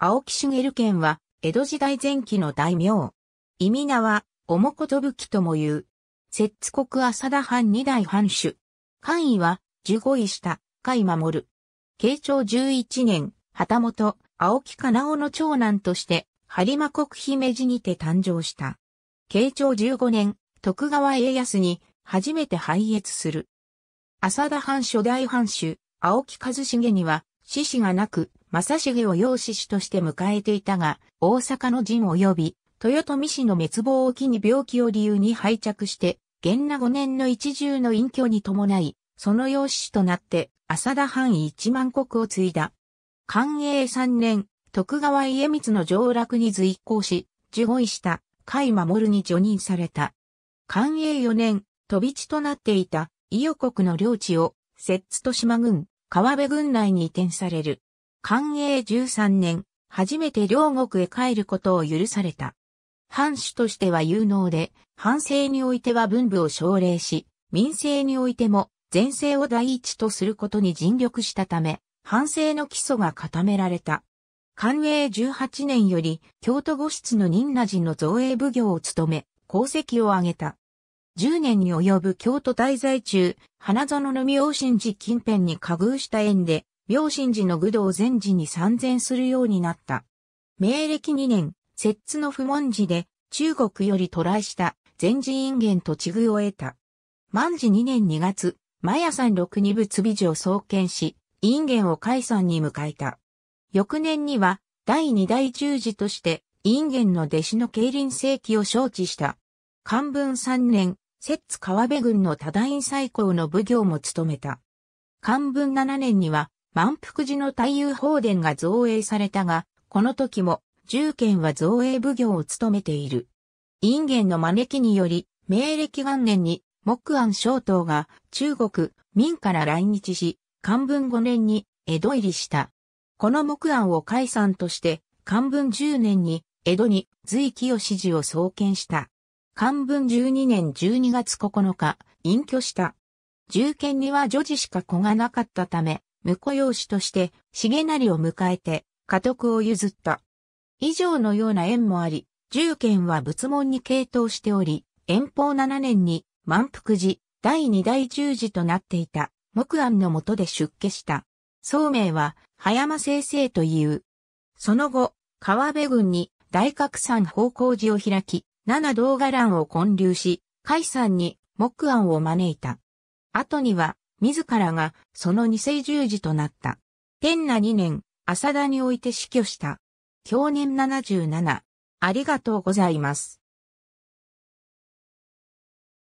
青木茂県は、江戸時代前期の大名。意味名は、おもことぶきとも言う。摂津国浅田藩二代藩主。官位は、十五位下、甲斐守。慶長十一年、旗本、青木かなおの長男として、播磨国姫路にて誕生した。慶長十五年、徳川家康に、初めて拝謁する。浅田藩初代藩主、青木和重には、獅子がなく、正重を養子氏として迎えていたが、大阪の陣及び、豊臣氏の滅亡を機に病気を理由に拝着して、元那5年の一重の隠居に伴い、その養子氏となって、浅田藩一万国を継いだ。寛永3年、徳川家光の上洛に随行し、受護医した甲斐守に除任された。寛永4年、飛び地となっていた伊予国の領地を、摂津と島郡、川辺郡内に移転される。寛永13年、初めて両国へ帰ることを許された。藩主としては有能で、藩政においては文部を奨励し、民政においても前政を第一とすることに尽力したため、藩政の基礎が固められた。寛永18年より京都御室の仁和寺の造営奉行を務め、功績を挙げた。10年に及ぶ京都滞在中、花園の明神寺近辺に加遇した縁で、明神寺の愚道禅寺に参禅するようになった。明暦二年、摂津の不問寺で中国より渡来した禅寺院元と地具を得た。万治二年二月、麻ヤ山六二仏美女を創建し、院元を解散に迎えた。翌年には、第二代十字として、院元の弟子の慶輪世紀を承知した。漢文三年、摂津川辺郡の多田院最高の奉行も務めた。漢文七年には、満腹寺の太夫法殿が造営されたが、この時も、重県は造営奉行を務めている。因縁の招きにより、明暦元年に、木安商統が中国、明から来日し、漢文5年に江戸入りした。この木安を解散として、漢文10年に江戸に随清支持を創建した。漢文12年12月9日、隠居した。重県には女児しか子がなかったため、婿養子として重成を迎えて家督を譲った。以上のような縁もあり、重権は仏門に傾倒しており、遠方7年に満腹寺、第二代十字となっていた木安の下で出家した。宗名は、葉山先生という。その後、川辺郡に大覚山方向寺を開き、七道伽藍を建立し、海山に木安を招いた。後には、自らがその二世十字となった。天那二年、浅田において死去した。去年77。ありがとうございます。